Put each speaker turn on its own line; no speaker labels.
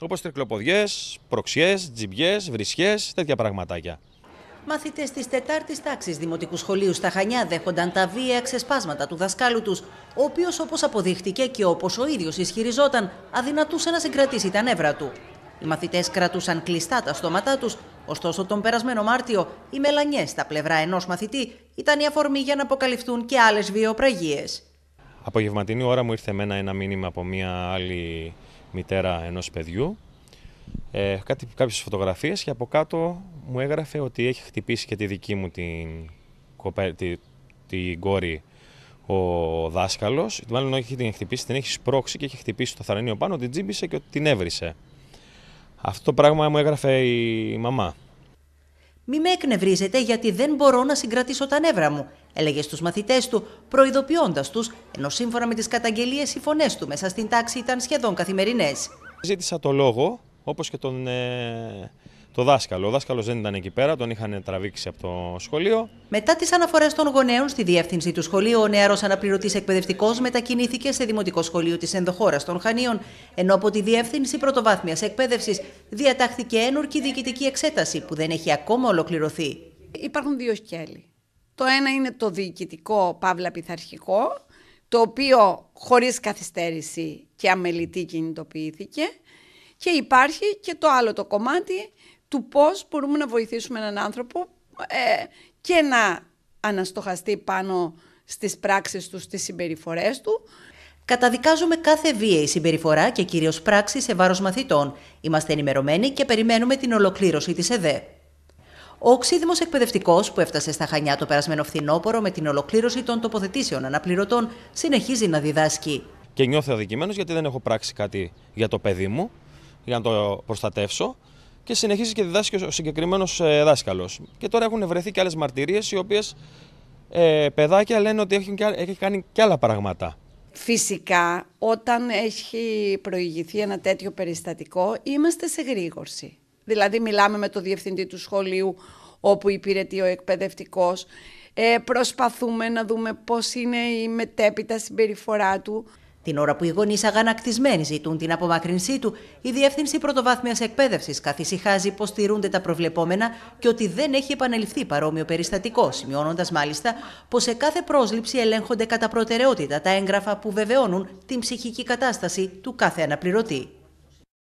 Όπως τρικλοποδιές, προξιές, τζιμπιές, βρυσιέ, τέτοια πραγματάκια.
Μαθητές της Τετάρτης τάξης Δημοτικού Σχολείου στα Χανιά δέχονταν τα βία ξεσπάσματα του δασκάλου τους, ο οποίος όπως αποδείχτηκε και όπως ο ίδιος ισχυριζόταν, αδυνατούσε να συγκρατήσει τα νεύρα του. Οι μαθητές κρατούσαν κλειστά τα στόματά τους, ωστόσο τον περασμένο Μάρτιο οι μελανιές στα πλευρά ενός μαθητή ήταν η αφορμή για να αποκαλυφθούν και άλλες βιοπραγίες.
Απογευματινή ώρα μου ήρθε εμένα ένα μήνυμα από μια άλλη μητέρα ενός παιδιού, ε, κάτι, κάποιες φωτογραφίες και από κάτω μου έγραφε ότι έχει χτυπήσει και τη δική μου την, τη, κόρη ο δάσκαλος, μάλλον όχι την χτυπήσει, την έχει σπρώξει και έχει χτυπήσει το θαρανίο πάνω, την τζίμπησε και την έβρισε. Αυτό το πράγμα μου έγραφε η μαμά.
Μη με εκνευρίζετε γιατί δεν μπορώ να συγκρατήσω τα νεύρα μου, έλεγε στους μαθητές του, προειδοποιώντας τους, ενώ σύμφωνα με τις καταγγελίες οι φωνές του μέσα στην τάξη ήταν σχεδόν καθημερινές.
Ζήτησα το λόγο, όπως και τον ε, το δάσκαλο. Ο δάσκαλος δεν ήταν εκεί πέρα, τον είχαν τραβήξει από το σχολείο.
Μετά τις αναφορές των γονέων στη διεύθυνση του σχολείου, ο νεαρός αναπληρωτής εκπαιδευτικός μετακινήθηκε σε δημοτικό σχολείο της ενδοχώρας των Χανίων. Ενώ από τη διεύθυνση πρωτοβάθμιας εκπαίδευσης διατάχθηκε ένορκη διοικητική εξέταση που δεν έχει ακόμα ολοκληρωθεί.
Υπάρχουν δύο σκέλη. Το ένα είναι το διοικητικό παύλα πειθαρχικό, το οποίο χωρίς καθυστέρηση και αμελητή κινητοποιήθηκε. Και υπάρχει και το άλλο το κομμάτι του πώς μπορούμε να βοηθήσουμε έναν άνθρωπο ε, και να αναστοχαστεί πάνω στις πράξεις του, στις συμπεριφορές του.
Καταδικάζουμε κάθε βίαιη συμπεριφορά και κυρίως πράξη σε βάρος μαθητών. Είμαστε ενημερωμένοι και περιμένουμε την ολοκλήρωση της ΕΔΕ. Ο οξύδημος Εκπαιδευτικός, που έφτασε στα Χανιά το περασμένο φθινόπωρο με την ολοκλήρωση των τοποθετήσεων αναπληρωτών,
συνεχίζει να διδάσκει. Και νιώθω αδικημένος γιατί δεν έχω πράξει κάτι για το παιδί μου, για να το προστατεύσω και συνεχίζει και διδάσκει ο συγκεκριμένος ε, δάσκαλος. Και τώρα έχουν βρεθεί και άλλες μαρτυρίες, οι οποίες ε, παιδάκια λένε ότι έχει κάνει και άλλα πράγματα.
Φυσικά, όταν έχει προηγηθεί ένα τέτοιο περιστατικό, είμαστε σε γρήγορση. Δηλαδή, μιλάμε με το διευθυντή του σχολείου, όπου υπηρετεί ο εκπαιδευτικός, Ε, προσπαθούμε να δούμε πώς είναι η μετέπειτα συμπεριφορά του.
Την ώρα που οι γονείς αγανακτισμένοι ζητούν την απομάκρυνσή του, η Διεύθυνση Πρωτοβάθμιας Εκπαίδευσης καθησυχάζει πως τηρούνται τα προβλεπόμενα και ότι δεν έχει επαναληφθεί παρόμοιο περιστατικό, σημειώνοντας μάλιστα πως σε κάθε πρόσληψη ελέγχονται κατά προτεραιότητα τα έγγραφα που βεβαιώνουν την ψυχική κατάσταση του κάθε αναπληρωτή.